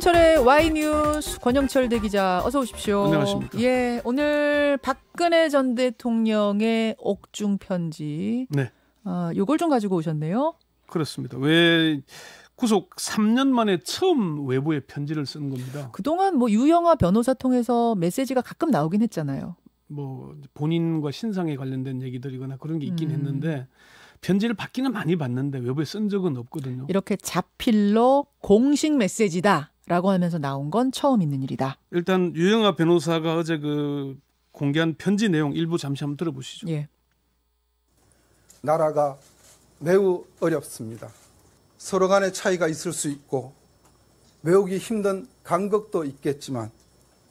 신영철의 와이뉴스 권영철 대기자 어서 오십시오. 안녕하십니까. 예, 오늘 박근혜 전 대통령의 옥중 편지. 네. 아, 요걸 좀 가지고 오셨네요. 그렇습니다. 왜 구속 3년 만에 처음 외부에 편지를 쓴 겁니다. 그동안 뭐 유영아 변호사 통해서 메시지가 가끔 나오긴 했잖아요. 뭐 본인과 신상에 관련된 얘기들이거나 그런 게 있긴 음. 했는데 편지를 받기는 많이 받는데 외부에 쓴 적은 없거든요. 이렇게 자필로 공식 메시지다. 라고 하면서 나온 건 처음 있는 일이다. 일단 유영아 변호사가 어제 그 공개한 편지 내용 일부 잠시 한번 들어보시죠. 예. 나라가 매우 어렵습니다. 서로 간의 차이가 있을 수 있고 외우기 힘든 간극도 있겠지만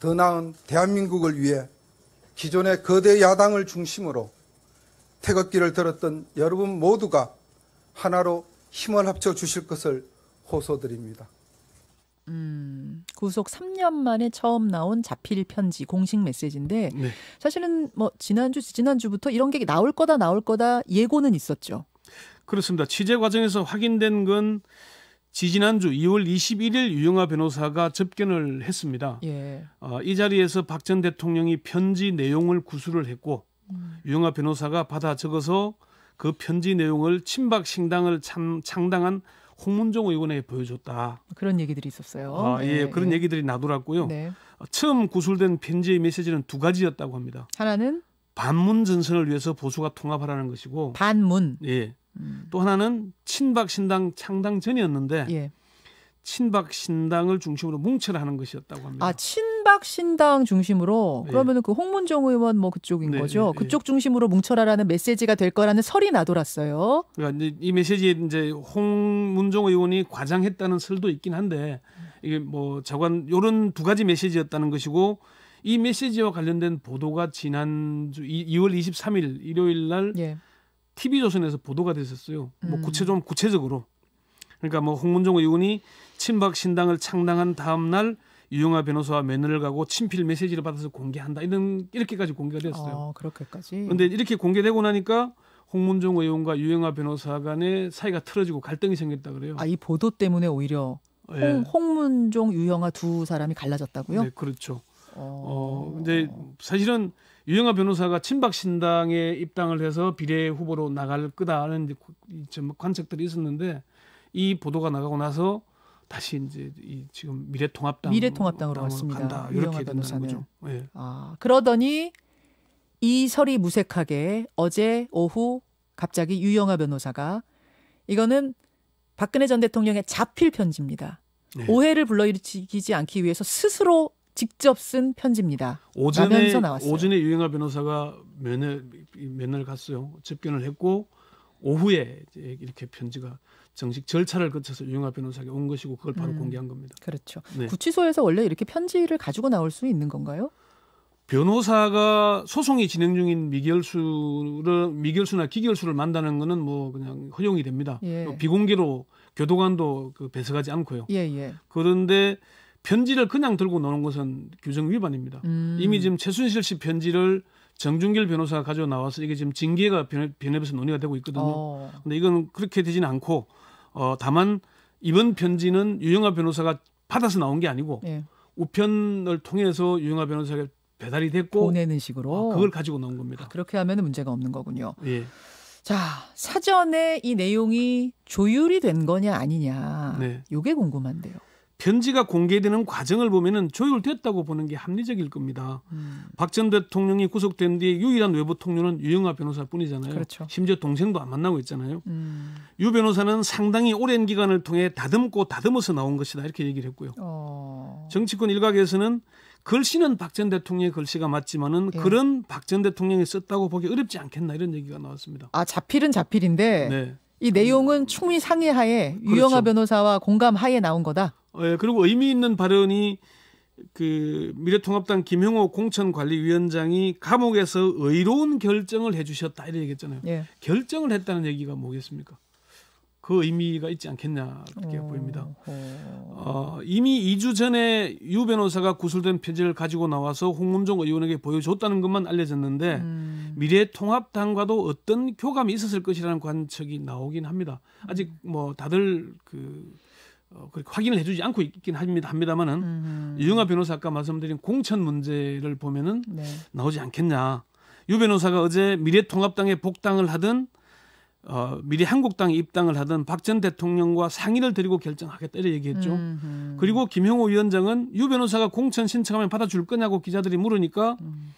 더 나은 대한민국을 위해 기존의 거대 야당을 중심으로 태극기를 들었던 여러분 모두가 하나로 힘을 합쳐 주실 것을 호소드립니다. 음, 구속 3년 만에 처음 나온 자필 편지 공식 메시지인데 네. 사실은 뭐 지난주 지난주부터 이런 게 나올 거다 나올 거다 예고는 있었죠. 그렇습니다. 취재 과정에서 확인된 건 지지난주 2월 21일 유영아 변호사가 접견을 했습니다. 예. 어, 이 자리에서 박 전 대통령이 편지 내용을 구술을 했고 음. 유영아 변호사가 받아 적어서 그 편지 내용을 친박 신당을 참, 창당한 홍문종 의원에 보여줬다. 그런 얘기들이 있었어요. 아, 예, 네, 그런 얘기들이 나돌았고요. 네. 처음 구술된 편지의 메시지는 두 가지였다고 합니다. 하나는 반문 전선을 위해서 보수가 통합하라는 것이고 반문. 예. 음. 또 하나는 친박 신당 창당 전이었는데 예. 친박 신당을 중심으로 뭉쳐라 하는 것이었다고 합니다. 아, 친 친박신당 중심으로 네. 그러면 그홍문종 의원 뭐 그쪽인 네, 거죠. 네, 네, 그쪽 중심으로 뭉쳐라라는 메시지가 될 거라는 설이 나돌았어요. 그러니까 이 메시지에 이제 홍문정 의원이 과장했다는 설도 있긴 한데 이게 뭐 저관 요런 두 가지 메시지였다는 것이고 이 메시지와 관련된 보도가 지난주 2월 23일 일요일 날 예. TV조선에서 보도가 됐었어요. 뭐 음. 뭐 구체 좀 구체적으로 그러니까 뭐 홍문종 의원이 친박 신당을 창당한 다음 날 유영아 변호사와 면회를 가고 친필 메시지를 받아서 공개한다 이런 이렇게까지 공개가 됐어요. 어, 그렇게까지. 그런데 이렇게 공개되고 나니까 홍문종 의원과 유영아 변호사 간의 사이가 틀어지고 갈등이 생겼다 그래요. 아이 보도 때문에 오히려 홍, 예. 홍문종 유영아 두 사람이 갈라졌다고요? 네, 그렇죠. 어, 어 근데 사실은 유영아 변호사가 친박 신당에 입당을 해서 비례 후보로 나갈 거다라는 관측들이 있었는데 이 보도가 나가고 나서 다시 이제 이 지금 미래통합당 미래통합당으로 왔습니다. 간다. 이렇게 된 거죠. 예. 아 그러더니 이 설이 무색하게 어제 오후 갑자기 유영아 변호사가 이거는 박근혜 전 대통령의 자필 편지입니다. 네. 오해를 불러일으키지 않기 위해서 스스로 직접 쓴 편지입니다. 오전에 오전에 유영아 변호사가 면회 면을 갔어요. 접견을 했고 오후에 이렇게 편지가 정식 절차를 거쳐서 유영하 변호사에게 온 것이고 그걸 바로 음, 공개한 겁니다. 그렇죠. 네. 구치소에서 원래 이렇게 편지를 가지고 나올 수 있는 건가요? 변호사가 소송이 진행 중인 미결수를 미결수나 기결수를 만나는 거는 뭐 그냥 허용이 됩니다. 예. 뭐 비공개로 교도관도 그 배석하지 않고요. 예, 예. 그런데 편지를 그냥 들고 노는 것은 규정 위반입니다. 음. 이미 지금 최순실 씨 편지를 정준길 변호사가 가져 나와서 이게 지금 징계가 변협에서 논의가 되고 있거든요. 어. 근데 이건 그렇게 되지는 않고 어, 다만 이번 편지는 유영아 변호사가 받아서 나온 게 아니고 네. 우편을 통해서 유영아 변호사가 배달이 됐고 보내는 식으로 어, 그걸 가지고 나온 겁니다. 아, 그렇게 하면 문제가 없는 거군요. 예. 자 사전에 이 내용이 조율이 된 거냐 아니냐 네. 요게 궁금한데요. 편지가 공개되는 과정을 보면은 조율됐다고 보는 게 합리적일 겁니다. 음. 박전 대통령이 구속된 뒤에 유일한 외부 통로는 유영아 변호사뿐이잖아요. 그렇죠. 심지어 동생도 안 만나고 있잖아요. 음. 유 변호사는 상당히 오랜 기간을 통해 다듬고 다듬어서 나온 것이다 이렇게 얘기를 했고요. 어. 정치권 일각에서는 글씨는 박 전 대통령의 글씨가 맞지만은 예. 그런 박 전 대통령이 썼다고 보기 어렵지 않겠나 이런 얘기가 나왔습니다. 아 자필은 자필인데. 네. 이 내용은 충분히 상의하에 그렇죠. 유영아 변호사와 공감하에 나온 거다. 예, 그리고 의미 있는 발언이 그 미래통합당 김형호 공천관리위원장이 감옥에서 의로운 결정을 해주셨다 이렇게 얘기했잖아요. 예. 결정을 했다는 얘기가 뭐겠습니까? 그 의미가 있지 않겠냐 이렇게 오, 어, 보입니다. 오. 어. 어, 이미 2주 전에 유 변호사가 구술된 편지를 가지고 나와서 홍문종 의원에게 보여줬다는 것만 알려졌는데 음. 미래통합당과도 어떤 교감이 있었을 것이라는 관측이 나오긴 합니다. 아직 음. 뭐 다들 그 어, 그렇게 확인을 해주지 않고 있긴 합니다, 합니다만은 음. 유영아 변호사 아까 말씀드린 공천 문제를 보면은 네. 나오지 않겠냐. 유 변호사가 어제 미래통합당에 복당을 하든 어, 미래 한국당에 입당을 하든 박 전 대통령과 상의를 드리고 결정하겠다 이렇게 얘기했죠. 음흠. 그리고 김형호 위원장은 유 변호사가 공천 신청하면 받아줄 거냐고 기자들이 물으니까 음.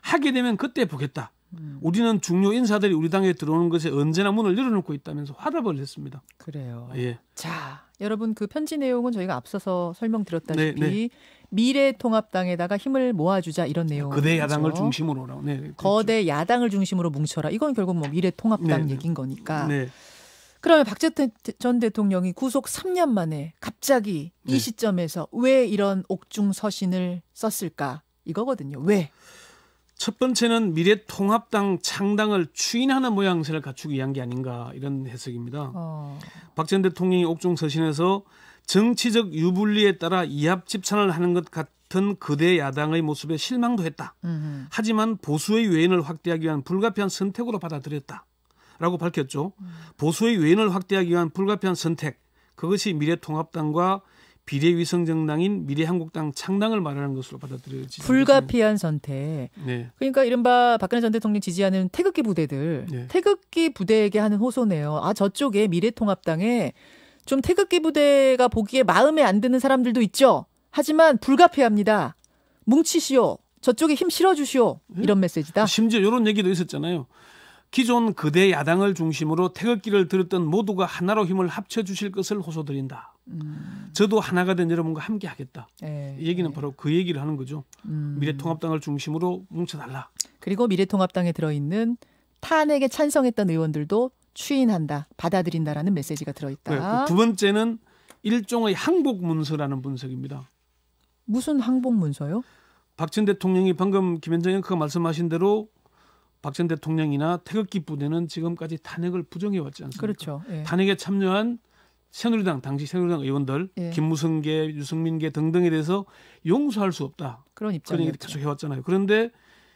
하게 되면 그때 보겠다. 음. 우리는 중요 인사들이 우리 당에 들어오는 것에 언제나 문을 열어놓고 있다면서 화를벌렸습니다 그래요. 예. 자, 여러분 그 편지 내용은 저희가 앞서서 설명드렸다시피 네, 네. 미래통합당에다가 힘을 모아주자 이런 아, 내용. 거대 야당을 중심으로 네, 그렇죠. 거대 야당을 중심으로 뭉쳐라. 이건 결국 뭐 미래통합당 네, 네. 얘긴 거니까. 네. 그러면 박재현 전 대통령이 구속 3년 만에 갑자기 이 네. 시점에서 왜 이런 옥중 서신을 썼을까 이거거든요. 왜? 첫 번째는 미래통합당 창당을 추인하는 모양새를 갖추기 위한 게 아닌가 이런 해석입니다. 어. 박전 대통령이 옥중 서신에서 정치적 유불리에 따라 이합 집산을 하는 것 같은 그대 야당의 모습에 실망도 했다. 음흠. 하지만 보수의 외인을 확대하기 위한 불가피한 선택으로 받아들였다. 라고 밝혔죠. 음. 보수의 외인을 확대하기 위한 불가피한 선택. 그것이 미래통합당과 비례위성 정당인 미래한국당 창당을 말하는 것으로 받아들여지죠. 불가피한 선택. 네. 그러니까 이른바 박근혜 전 대통령 지지하는 태극기 부대들, 네. 태극기 부대에게 하는 호소네요. 아 저쪽에 미래통합당에 좀 태극기 부대가 보기에 마음에 안 드는 사람들도 있죠. 하지만 불가피합니다. 뭉치시오. 저쪽에 힘 실어주시오. 네. 이런 메시지다. 심지어 이런 얘기도 있었잖아요. 기존 그대 야당을 중심으로 태극기를 들었던 모두가 하나로 힘을 합쳐주실 것을 호소드린다. 음. 저도 하나가 된 여러분과 함께 하겠다. 예, 이 얘기는 네. 바로 그 얘기를 하는 거죠. 음. 미래통합당을 중심으로 뭉쳐달라. 그리고 미래통합당에 들어있는 탄핵에 찬성했던 의원들도 추인한다, 받아들인다라는 메시지가 들어있다. 네. 그 두 번째는 일종의 항복 문서라는 분석입니다. 무슨 항복 문서요? 박전 대통령이 방금 김현정 앵커가 말씀하신 대로 박전 대통령이나 태극기 부대는 지금까지 탄핵을 부정해 왔지 않습니까? 그렇죠. 예. 탄핵에 참여한 새누리당 당시 새누리당 의원들 예. 김무성계, 유승민계 등등에 대해서 용서할 수 없다. 그런 입장이 그런 계속 해왔잖아요. 그런데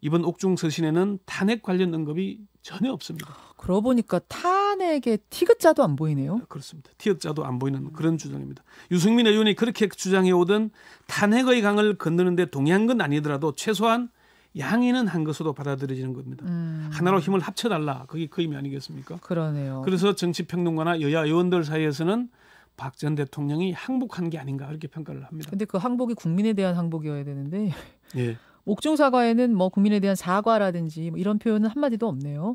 이번 옥중 서신에는 탄핵 관련 언급이 전혀 없습니다. 그러고 보니까 탄핵의 티귿자도 안 보이네요. 네, 그렇습니다. 티귿자도 안 보이는 그런 주장입니다. 유승민 의원이 그렇게 주장해 오던 탄핵의 강을 건너는데 동의한 건 아니더라도 최소한 양이는 한 것으로 받아들여지는 겁니다. 음. 하나로 힘을 합쳐달라. 그게 그 의미 아니겠습니까? 그러네요. 그래서 정치평론가나 여야 의원들 사이에서는 박 전 대통령이 항복한 게 아닌가 이렇게 평가를 합니다. 근데 그 항복이 국민에 대한 항복이어야 되는데 예. 옥중 사과에는 뭐 국민에 대한 사과라든지 뭐 이런 표현은 한마디도 없네요.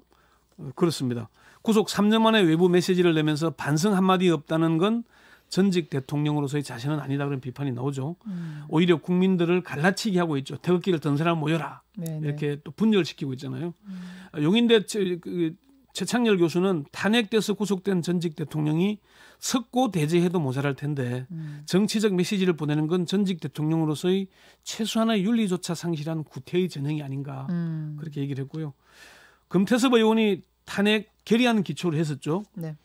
어, 그렇습니다. 구속 3년 만에 외부 메시지를 내면서 반성 한마디 없다는 건 전직 대통령으로서의 자신은 아니다 그런 비판이 나오죠. 음. 오히려 국민들을 갈라치기 하고 있죠. 태극기를 든 사람 모여라. 네네. 이렇게 또 분열시키고 있잖아요. 음. 아, 용인대 제, 그, 최창렬 교수는 탄핵돼서 구속된 전직 대통령이 석고 대제해도 모자랄 텐데 음. 정치적 메시지를 보내는 건 전직 대통령으로서의 최소한의 윤리조차 상실한 구태의 전형이 아닌가 음. 그렇게 얘기를 했고요. 금태섭 의원이 탄핵 결의안 기초를 했었죠. 네.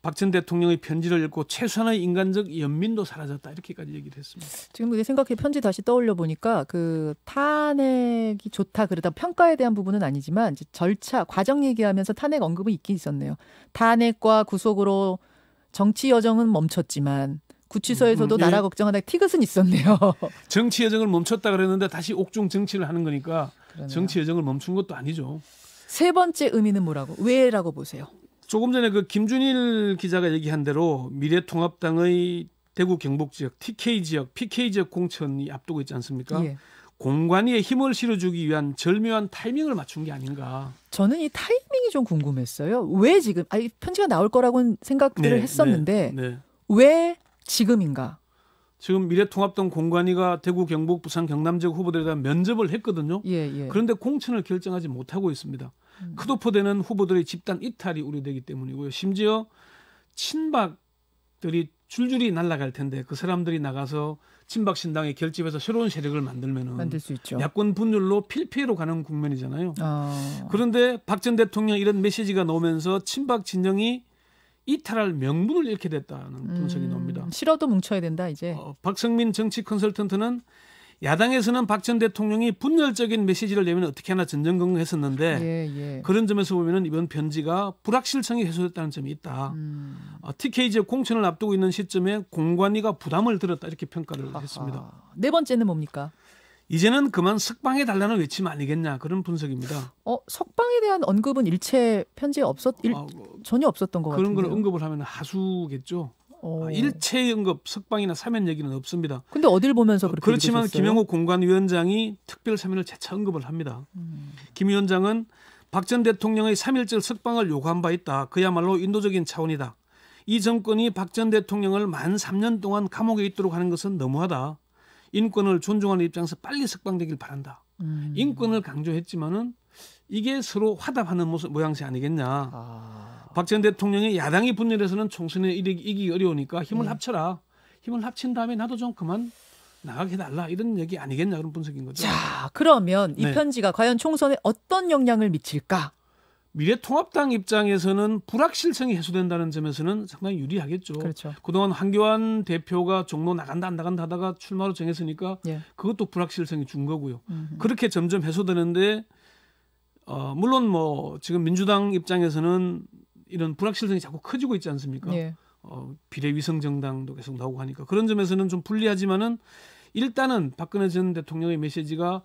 박전 대통령의 편지를 읽고 최소한의 인간적 연민도 사라졌다 이렇게까지 얘기를 했습니다. 지금 그게 생각해 편지 다시 떠올려 보니까 그 탄핵이 좋다 그러다 평가에 대한 부분은 아니지만 절차 과정 얘기하면서 탄핵 언급은 있긴 있었네요. 탄핵과 구속으로 정치 여정은 멈췄지만 구치소에서도 음, 음 예. 나라 걱정하다 티긋은 있었네요. 정치 여정을 멈췄다 그랬는데 다시 옥중 정치를 하는 거니까 그러네요. 정치 여정을 멈춘 것도 아니죠. 세 번째 의미는 뭐라고? 왜라고 보세요? 조금 전에 그 김준일 기자가 얘기한 대로 미래통합당의 대구 경북 지역, TK 지역, PK 지역 공천이 앞두고 있지 않습니까? 예. 공관위에 힘을 실어주기 위한 절묘한 타이밍을 맞춘 게 아닌가. 저는 이 타이밍이 좀 궁금했어요. 왜 지금? 아, 편지가 나올 거라고는 생각들을 네, 했었는데 네, 네. 왜 지금인가? 지금 미래통합당 공관위가 대구, 경북, 부산, 경남 지역 후보들에 대한 면접을 했거든요. 예, 예. 그런데 공천을 결정하지 못하고 있습니다. 음. 크도오되는 후보들의 집단 이탈이 우려되기 때문이고요. 심지어 친박들이 줄줄이 날아갈 텐데 그 사람들이 나가서 친박 신당의 결집에서 새로운 세력을 만들면 만들 수 있죠. 야권 분열로 필패로 가는 국면이잖아요. 어. 그런데 박 전 대통령 이런 메시지가 나오면서 친박 진영이 이탈할 명분을 잃게 됐다는 분석이 음, 나옵니다. 싫어도 뭉쳐야 된다 이제. 어, 박성민 정치 컨설턴트는 야당에서는 박 전 대통령이 분열적인 메시지를 내면 어떻게 하나 전전긍긍했었는데 예, 예. 그런 점에서 보면 이번 편지가 불확실성이 해소됐다는 점이 있다. 음. 어, TK 지역 공천을 앞두고 있는 시점에 공관위가 부담을 들었다 이렇게 평가를 하하. 했습니다. 네 번째는 뭡니까? 이제는 그만 석방해 달라는 외침 아니겠냐 그런 분석입니다. 어 석방에 대한 언급은 일체 편지에 없었 일, 어, 전혀 없었던 것 같은데 그런 걸 언급을 하면 하수겠죠. 어. 아, 일체 응급 석방이나 사면 얘기는 없습니다. 근데 어딜 보면서 어, 그렇게 그렇지만 김영호 공관위원장이 특별 사면을 재차 언급을 합니다. 음. 김 위원장은 박 전 대통령의 3.1절 석방을 요구한 바 있다. 그야말로 인도적인 차원이다. 이 정권이 박 전 대통령을 만 3년 동안 감옥에 있도록 하는 것은 너무하다. 인권을 존중하는 입장에서 빨리 석방되길 바란다. 음. 인권을 강조했지만은 이게 서로 화답하는 모습 모양새 아니겠냐. 아. 박전 대통령의 야당이 분열해서는 총선에 이기기 어려우니까 힘을 네. 합쳐라. 힘을 합친 다음에 나도 좀 그만 나가게 해달라 이런 얘기 아니겠냐 그런 분석인 거죠. 자 그러면 이 네. 편지가 과연 총선에 어떤 영향을 미칠까? 미래통합당 입장에서는 불확실성이 해소된다는 점에서는 상당히 유리하겠죠. 그렇죠. 그동안 한교안 대표가 종로 나간다 안 나간다 하다가 출마로 정했으니까 예. 그것도 불확실성이 준 거고요. 음흠. 그렇게 점점 해소되는데 어, 물론 뭐 지금 민주당 입장에서는 이런 불확실성이 자꾸 커지고 있지 않습니까? 예. 어, 비례위성 정당도 계속 나오고 하니까 그런 점에서는 좀 불리하지만은 일단은 박근혜 전 대통령의 메시지가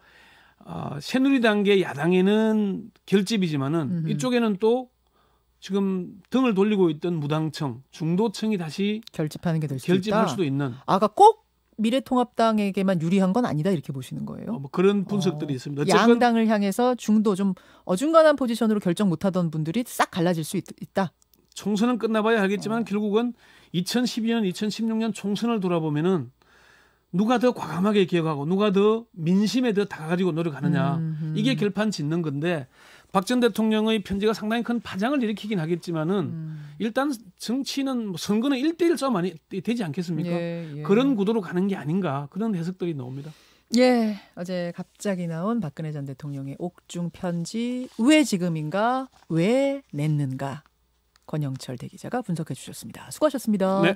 아, 어, 새누리당계 야당에는 결집이지만은 음흠. 이쪽에는 또 지금 등을 돌리고 있던 무당층, 중도층이 다시 결집하는 게 될 수도 결집할 수도 있는. 아까 꼭 미래통합당에게만 유리한 건 아니다 이렇게 보시는 거예요. 어, 뭐 그런 어, 분석들이 어, 있습니다. 양당을 향해서 중도 좀 어중간한 포지션으로 결정 못하던 분들이 싹 갈라질 수 있, 다 총선은 끝나봐야 알겠지만 어. 결국은 2012년, 2016년 총선을 돌아보면은 누가 더 과감하게 기억하고 누가 더 민심에 더 다가가지고 노력하느냐 음흠. 음. 이게 결판 짓는 건데 박전 대통령의 편지가 상당히 큰 파장을 일으키긴 하겠지만은 음. 일단 정치는 뭐 선거는 일대일 싸움 아니 되지 않겠습니까? 예, 예. 그런 구도로 가는 게 아닌가 그런 해석들이 나옵니다. 예, 어제 갑자기 나온 박근혜 전 대통령의 옥중 편지 왜 지금인가 왜 냈는가 권영철 대기자가 분석해 주셨습니다. 수고하셨습니다. 네.